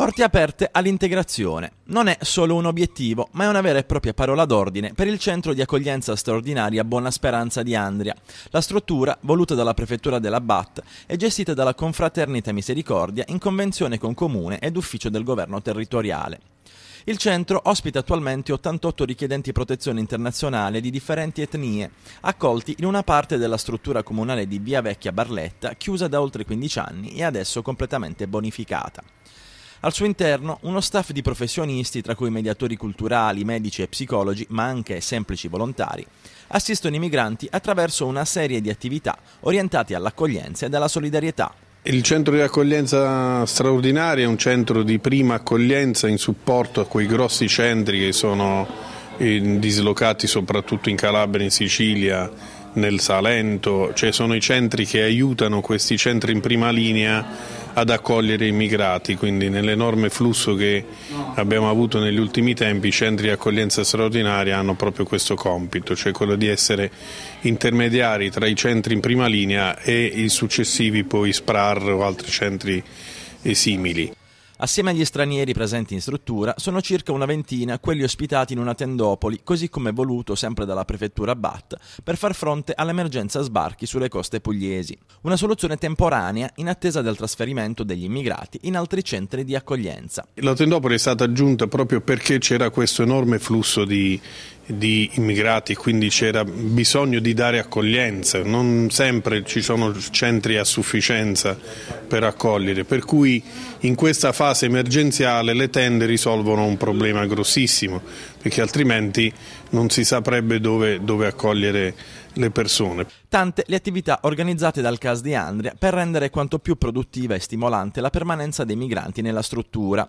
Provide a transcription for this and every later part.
Orti aperte all'integrazione. Non è solo un obiettivo, ma è una vera e propria parola d'ordine per il centro di accoglienza straordinaria Buona Speranza di Andria. La struttura, voluta dalla prefettura della BAT, è gestita dalla Confraternita Misericordia in convenzione con Comune ed Ufficio del Governo Territoriale. Il centro ospita attualmente 88 richiedenti protezione internazionale di differenti etnie, accolti in una parte della struttura comunale di Via Vecchia Barletta, chiusa da oltre 15 anni e adesso completamente bonificata. Al suo interno uno staff di professionisti, tra cui mediatori culturali, medici e psicologi, ma anche semplici volontari, assistono i migranti attraverso una serie di attività orientate all'accoglienza e alla solidarietà. Il centro di accoglienza straordinaria è un centro di prima accoglienza in supporto a quei grossi centri che sono eh, dislocati soprattutto in Calabria, e in Sicilia, nel Salento, cioè sono i centri che aiutano questi centri in prima linea ad accogliere i migrati, quindi nell'enorme flusso che abbiamo avuto negli ultimi tempi i centri di accoglienza straordinaria hanno proprio questo compito, cioè quello di essere intermediari tra i centri in prima linea e i successivi poi SPRAR o altri centri eh, simili. Assieme agli stranieri presenti in struttura sono circa una ventina quelli ospitati in una tendopoli, così come voluto sempre dalla prefettura Bat, per far fronte all'emergenza sbarchi sulle coste pugliesi. Una soluzione temporanea in attesa del trasferimento degli immigrati in altri centri di accoglienza. La tendopoli è stata aggiunta proprio perché c'era questo enorme flusso di di immigrati, quindi c'era bisogno di dare accoglienza, non sempre ci sono centri a sufficienza per accogliere, per cui in questa fase emergenziale le tende risolvono un problema grossissimo, perché altrimenti non si saprebbe dove, dove accogliere le persone. Tante le attività organizzate dal CAS di Andria per rendere quanto più produttiva e stimolante la permanenza dei migranti nella struttura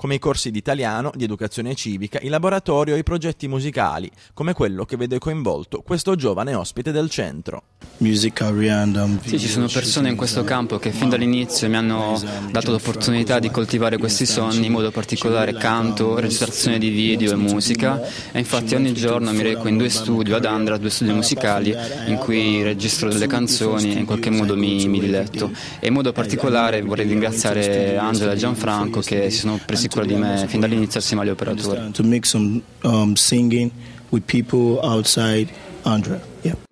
come i corsi di italiano, di educazione civica, i laboratori o i progetti musicali, come quello che vede coinvolto questo giovane ospite del centro. Um, sì, ci sono persone in questo campo che fin dall'inizio mi hanno um, dato l'opportunità di coltivare questi sogni, in modo particolare canto, um, registrazione di video e musica, e infatti ogni giorno mi reco in due studio ad Andra, due studi musicali, in cui registro delle canzoni e in qualche modo mi, mi diletto. E in modo particolare vorrei ringraziare Angela e Gianfranco che si sono presi sicuro di me fin dall'inizio al Simaglio Operatore. To make some um, singing with people outside Andra. Yeah.